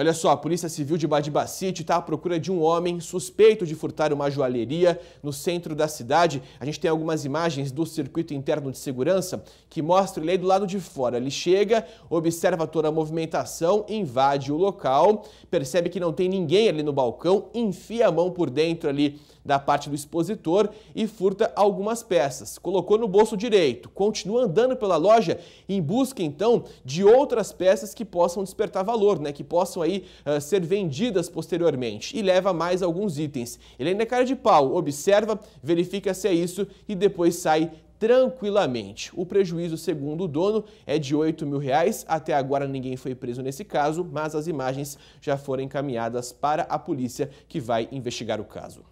Olha só, a Polícia Civil de Badibacite está à procura de um homem suspeito de furtar uma joalheria no centro da cidade. A gente tem algumas imagens do circuito interno de segurança que mostra ele aí do lado de fora. Ele chega, observa toda a movimentação, invade o local, percebe que não tem ninguém ali no balcão, enfia a mão por dentro ali da parte do expositor e furta algumas peças. Colocou no bolso direito, continua andando pela loja em busca então de outras peças que possam despertar valor, né? Que possam possam aí uh, ser vendidas posteriormente. E leva mais alguns itens. Ele ainda é cara de pau, observa, verifica se é isso e depois sai tranquilamente. O prejuízo, segundo o dono, é de 8 mil reais. Até agora ninguém foi preso nesse caso, mas as imagens já foram encaminhadas para a polícia que vai investigar o caso.